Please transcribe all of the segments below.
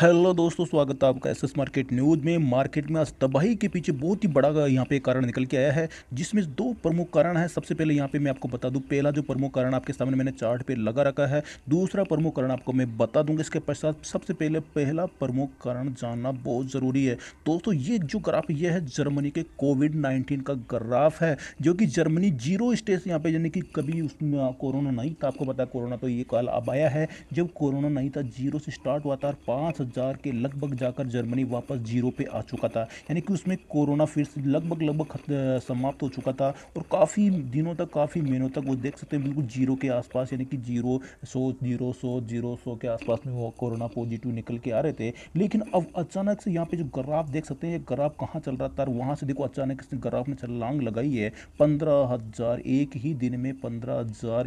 hello दोस्तों स्वागत है आपका एसएस मार्केट न्यूज़ में मार्केट में आज तबाही के पीछे बहुत ही बड़ा यहाँ पे कारण निकल के आया है जिसमें दो प्रमुख कारण है सबसे पहले यहाँ पे मैं आपको बता दूँ पहला जो प्रमुख कारण आपके सामने मैंने चार्ट पे लगा रखा है दूसरा प्रमुख कारण आपको मैं बता दूंगा इसके पश्चात सबसे पहले पहला प्रमुख कारण जानना बहुत ज़रूरी है दोस्तों ये जो ग्राफ ये है जर्मनी के कोविड नाइन्टीन का ग्राफ है जो कि जर्मनी जीरो स्टेज यहाँ पर यानी कि कभी उसमें कोरोना नहीं था आपको पता कोरोना तो ये काल अब आया है जब कोरोना नहीं था जीरो से स्टार्ट हुआ था और पाँच हजार के लगभग जाकर जर्मनी वापस जीरो पे आ चुका था यानी कि उसमें कोरोना फिर से लगभग लगभग समाप्त हो चुका था और काफ़ी दिनों तक काफ़ी महीनों तक वो देख सकते हैं बिल्कुल जीरो के आसपास यानी कि जीरो सौ जीरो सौ जीरो सौ के आसपास में वो कोरोना पॉजिटिव निकल के आ रहे थे लेकिन अब अचानक से यहाँ पे जो ग्राफ देख सकते हैं ग्राफ कहाँ चल रहा था वहाँ से देखो अचानक इसने ग्राफ में छलांग लगाई है पंद्रह एक ही दिन में पंद्रह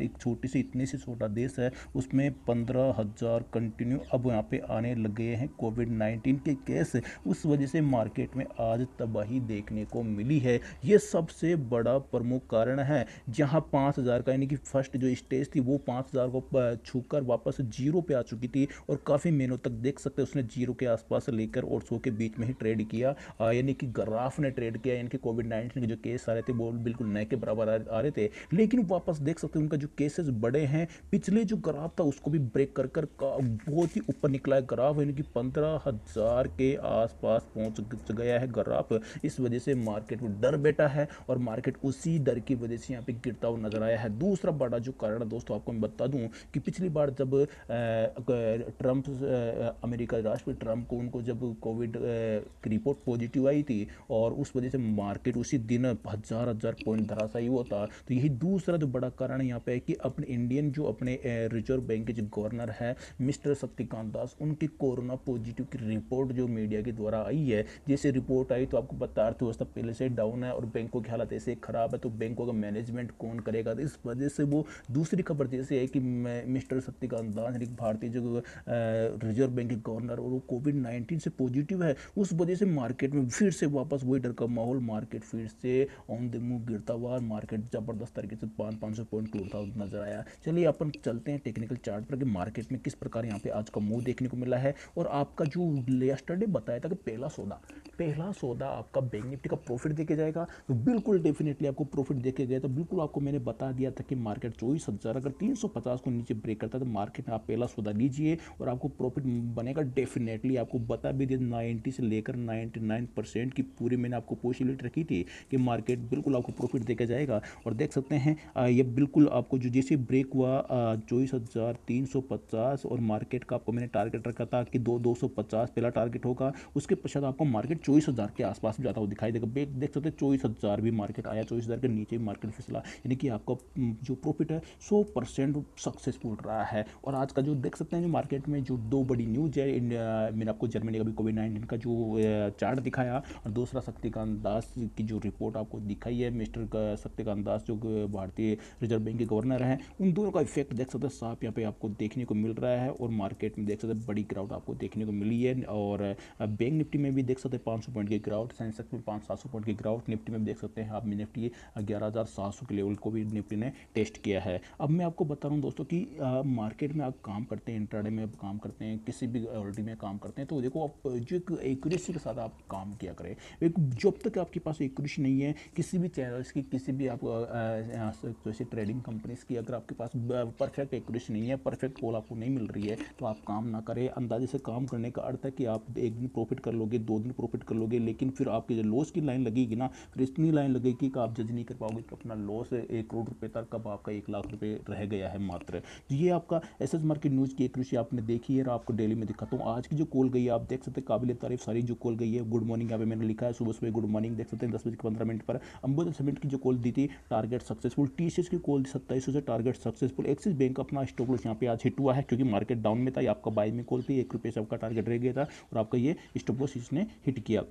एक छोटे से इतने से छोटा देश है उसमें पंद्रह कंटिन्यू अब यहाँ पे आने लग गए गए हैं कोविड नाइन्टीन के केस उस वजह से मार्केट में आज तबाही देखने को मिली है ये सबसे बड़ा प्रमुख कारण है जहां पाँच हज़ार का यानी कि फर्स्ट जो स्टेज थी वो पाँच हज़ार को छू वापस जीरो पे आ चुकी थी और काफ़ी महीनों तक देख सकते उसने जीरो के आसपास लेकर और सौ के बीच में ही ट्रेड किया यानी कि ग्राफ ने ट्रेड किया यानी कि कोविड नाइन्टीन के जो केस आ रहे थे वो बिल्कुल नए के बराबर आ रहे थे लेकिन वापस देख सकते उनका जो केसेस बड़े हैं पिछले जो ग्राफ था उसको भी ब्रेक कर कर बहुत ही ऊपर निकला है ग्राफ यानी कि पंद्रह हज़ार के आसपास पहुंच गया है ग्राफ इस वजह से मार्केट में डर बैठा है और मार्केट उसी डर की वजह से यहाँ पे गिरता हुआ नज़र आया है दूसरा बड़ा जो कारण है दोस्तों आपको मैं बता दूँ कि पिछली बार जब ट्रंप अमेरिका राष्ट्रपति ट्रंप को उनको जब कोविड की रिपोर्ट पॉजिटिव आई थी और उस वजह से मार्केट उसी दिन हज़ार हज़ार पॉइंट धराशायी हुआ था तो यही दूसरा जो बड़ा कारण यहाँ पे है कि अपने इंडियन जो अपने रिजर्व बैंक के जो गवर्नर है मिस्टर शक्तिकांत दास उनकी कोरोना कोरोना पॉजिटिव की रिपोर्ट जो मीडिया के द्वारा आई है जैसे रिपोर्ट आई तो आपको पता तो अर्थव्यवस्था पहले से डाउन है और बैंकों की हालत ऐसे ख़राब है तो बैंकों का मैनेजमेंट कौन करेगा तो इस वजह से वो दूसरी खबर जैसे है कि मिस्टर शक्तिकांत दास एक भारतीय जो रिजर्व बैंक के गवर्नर और वो कोविड नाइन्टीन से पॉजिटिव है उस वजह से मार्केट में फिर से वापस वही डर का माहौल मार्केट फिर से ऑन द मूव गिरता हुआ मार्केट ज़बरदस्त तरीके से पाँच पाँच सौ पॉइंट टूटता हुआ नजर आया चलिए अपन चलते हैं टेक्निकल चार्ट पर कि मार्केट में किस प्रकार यहाँ पे आज का मूव देखने को मिला है और आपका जो यस्टरडे बताया था कि पहला सौदा पहला सौदा आपका बैंक निफ्टी का प्रॉफिट देके जाएगा तो बिल्कुल डेफिनेटली आपको प्रॉफिट देके गया तो बिल्कुल आपको मैंने बता दिया था कि मार्केट चौबीस हज़ार अगर तीन सौ पचास को नीचे ब्रेक करता तो मार्केट में आप पहला सौदा लीजिए और आपको प्रॉफिट बनेगा डेफिनेटली आपको बता भी दिया नाइन्टी से लेकर नाइन्टी नाइन परसेंट की पूरी मैंने आपको पॉसिबिलिटी रखी थी कि मार्केट बिल्कुल आपको प्रॉफिट देके जाएगा और देख सकते हैं ये बिल्कुल आपको जो जैसे ब्रेक हुआ चौबीस हज़ार तीन सौ पचास और मार्केट का आपको मैंने टारगेट रखा था कि कि दो दो सौ पचास पहला टारगेट होगा उसके पश्चात आपको मार्केट चौबीस हज़ार के आसपास भी जाता हुआ दिखाई देगा देख सकते हैं चौबीस हज़ार भी मार्केट आया चौबीस हज़ार के नीचे भी मार्केट फिसला यानी कि आपका जो प्रॉफिट है सौ परसेंट सक्सेसफुल रहा है और आज का जो देख सकते हैं जो मार्केट में जो दो बड़ी न्यूज़ है इंडिया मैंने आपको जर्मनी का भी कोविड नाइन्टीन का जो चार्ट दिखाया और दूसरा शक्तिकांत दास की जो रिपोर्ट आपको दिखाई है मिस्टर शक्तिकांत दास जो भारतीय रिजर्व बैंक के गवर्नर हैं उन दोनों का इफेक्ट देख सकते हैं साफ यहाँ पे आपको देखने को मिल रहा है और मार्केट में देख सकते हैं बड़ी क्राउड आप आपको देखने को मिली है और बैंक निफ्टी में भी देख सकते हैं पाँच सौ पॉइंट की ग्राउट सेंसेक्स में पाँच सात सौ पॉइंट की ग्राउट निफ्टी में देख सकते हैं आप निफ्टी ग्यारह हज़ार सात सौ के लेवल को भी निफ्टी ने टेस्ट किया है अब मैं आपको बता रहा हूँ दोस्तों कि मार्केट में आप काम करते हैं इंटरडे में काम करते हैं किसी भी ऑलरेडी में काम करते हैं तो देखो आप जो एक एक्यूरेसी के साथ आप काम किया करें एक जब तक आपके पास एक्यूरेसी नहीं है किसी भी चैनल्स की किसी भी आप जैसे ट्रेडिंग कंपनीज की अगर आपके पास परफेक्ट एक्यूरेसी नहीं है परफेक्ट कॉल आपको नहीं मिल रही है तो आप काम ना करें अंदाजे से से काम करने का अर्थ है कि आप एक दिन प्रॉफिट कर लोगे दो दिन प्रॉफिट कर लोगे लेकिन फिर आपके जो लॉस की लाइन लगेगी ना फिर इतनी लाइन लगेगी कि आप जज नहीं कर पाओगे कि अपना लॉस एक करोड़ रुपये तक कब आपका एक लाख रुपये रह गया है मात्र तो ये आपका एस एस मार्केट न्यूज़ की एक रुचि आपने देखी है और आपको डेली में दिखाता हूँ आज की जो कॉल गई है आप देख सकते हैं काबिल तारीफ सारी जो कॉल गई है गुड मॉर्निंग यहाँ पे मैंने लिखा है सुबह सुबह गुड मॉर्निंग देख सकते हैं दस बजे पंद्रह मिनट पर अंबोधर सीमेंट की जो कॉल दी थी target successful T C S की कॉल सत्ताईस सौ से टारगेट सक्सेसफुल एक्सिस बैंक अपना स्टॉक लॉस यहाँ पे आज हिट हुआ है क्योंकि मार्केट डाउन में था आपका बाई में कॉल थी एक पे सबका टारगेट रह गया था और आपका ये स्टॉप लॉस इसने हिट किया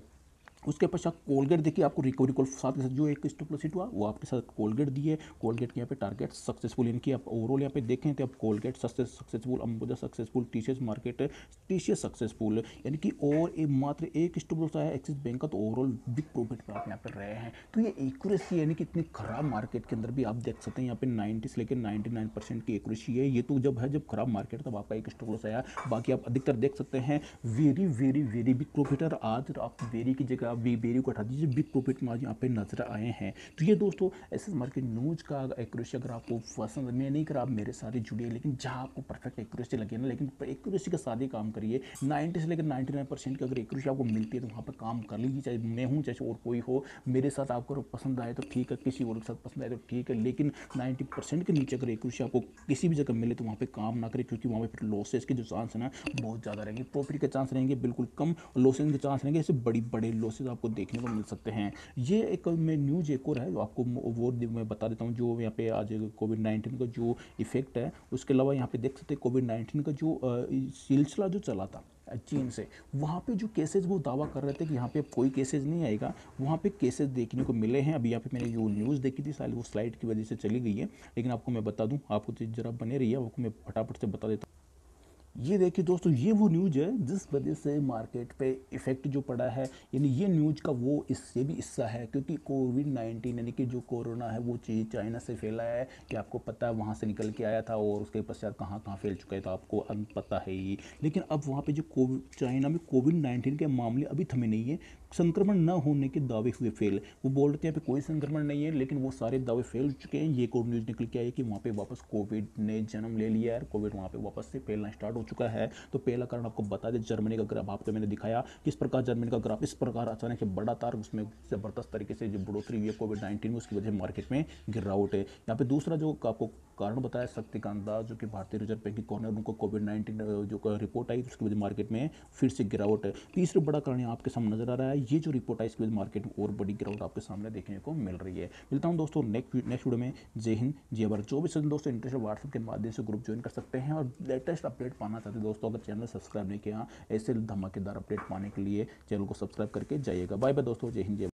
उसके पश्चात कोलगेट देखिए आपको कॉल साथ के साथ जो एक टू प्लस हुआ वो आपके साथ कोलगेट दिए कोलगेट के यहाँ पे टारगेट सक्सेसफुल इनकी आप ओवरऑल यहाँ पे देखें तो आप Colgate success successful Ambuja successful टीशियस मार्केट टीशियस सक्सेसफुल यानी कि और एक मात्र एक स्टॉप लॉस आया एक्सिस बैंक का तो ओवरऑल बिग प्रॉफिट पर आप यहाँ पर रहे हैं तो ये एक्यूरेसी यानी कि इतनी खराब मार्केट के अंदर भी आप देख सकते हैं यहाँ पे नाइन्टी से लेकर नाइन्टी नाइन परसेंट की एक्यूरेसी है ये तो जब है जब खराब मार्केट तब आपका एक स्टॉप लॉस आया बाकी आप अधिकतर देख सकते हैं very very very big profit आज आप वेरी की जगह आप बेरी को हटा दीजिए बिग प्रॉफिट मार्जिन यहाँ पे नजर आए हैं तो ये दोस्तों एस एस मार्केट न्यूज का एक्यूरेसी अगर आपको पसंद मैं नहीं कर आप मेरे साथ जुड़िए लेकिन जहाँ आपको परफेक्ट एक्यूरेसी लगे ना लेकिन एक्यूरेसी के साथ ही काम करिए नाइन्टी से लेकर नाइन्टी नाइन परसेंट की अगर एक्यूरेसी आपको मिलती है तो वहाँ पर काम कर लीजिए चाहे मैं हूँ चाहे और कोई हो मेरे साथ आपको पसंद आए तो ठीक है किसी और के साथ पसंद आए तो ठीक है लेकिन नाइन्टी परसेंट के नीचे अगर एक्यूरेसी आपको किसी भी जगह मिले तो वहाँ पर काम ना करें क्योंकि वहाँ पर फिर लॉसेज के जो चांस है ना बहुत ज़्यादा रहेंगे प्रॉफिट के चांस रहेंगे बिल्कुल कम लॉसेज के चांस रहेंगे ऐसे बड़ी बड़े लॉसेज केसेस आपको देखने को मिल सकते हैं ये एक मैं न्यूज एक और है जो आपको वो मैं बता देता हूँ जो यहाँ पे आज कोविड नाइन्टीन का जो इफेक्ट है उसके अलावा यहाँ पे देख सकते हैं कोविड नाइन्टीन का जो सिलसिला जो चला था चीन से वहाँ पे जो केसेस वो दावा कर रहे थे कि यहाँ पे कोई केसेस नहीं आएगा वहाँ पे केसेस देखने को मिले हैं अभी यहाँ पे मैंने जो न्यूज़ देखी थी साल वो स्लाइड की वजह से चली गई है लेकिन आपको मैं बता दूँ आपको तो ज़रा बने रही है आपको मैं फटाफट से बता देता हूँ ये देखिए दोस्तों ये वो न्यूज है जिस वजह से मार्केट पे इफेक्ट जो पड़ा है यानी ये न्यूज का वो इससे भी हिस्सा है क्योंकि कोविड नाइन्टीन यानी कि जो कोरोना है वो चीज़ चाइना से फैला है कि आपको पता है वहाँ से निकल के आया था और उसके पश्चात कहाँ कहाँ फैल चुका है तो आपको अब पता है ही लेकिन अब वहाँ पर जो कोविड चाइना में कोविड नाइन्टीन के मामले अभी थमे नहीं है संक्रमण न होने के दावे हुए फेल वो बोल रहे थे यहाँ पे कोई संक्रमण नहीं है लेकिन वो सारे दावे फेल चुके हैं ये कोविड न्यूज़ निकल के आई है कि वहाँ पे वापस कोविड ने जन्म ले लिया और कोविड वहाँ पे वापस से फैलना स्टार्ट हो चुका है तो पहला कारण आपको बता दें जर्मनी का ग्राफ आपको मैंने दिखाया किस प्रकार जर्मनी का ग्राफ इस प्रकार अचानक से बड़ा तार उसमें ज़बरदस्त तरीके से जो बढ़ोतरी हुई है कोविड नाइन्टीन में उसकी वजह मार्केट में गिरावट है यहाँ पे दूसरा जो आपको कारण बताया शक्तिकांत दास जो कि भारतीय रिजर्व बैंक के कॉर्नर उनको कोविड नाइन्टीन जो रिपोर्ट आई उसकी वजह मार्केट में फिर से गिरावट है तीसरा बड़ा कारण आपके सामने नजर आ रहा है ये जो रिपोर्ट आई इसकी वजह मार्केट में और बड़ी गिरावट आपके सामने देखने को मिल रही है मिलता हूँ दोस्तों नेक्स्ट नेक्स्ट वीडियो में जय हिंद जय भारत चौबीस दोस्तों इंटरेस्ट व्हाट्सएप के माध्यम से ग्रुप ज्वाइन कर सकते हैं और लेटेस्ट अपडेट पाना चाहते हैं दोस्तों अगर चैनल सब्सक्राइब नहीं किया ऐसे धमाकेदार अपडेट पाने के लिए चैनल को सब्सक्राइब करके जाइएगा बाय बाय दोस्तों जय हिंद जय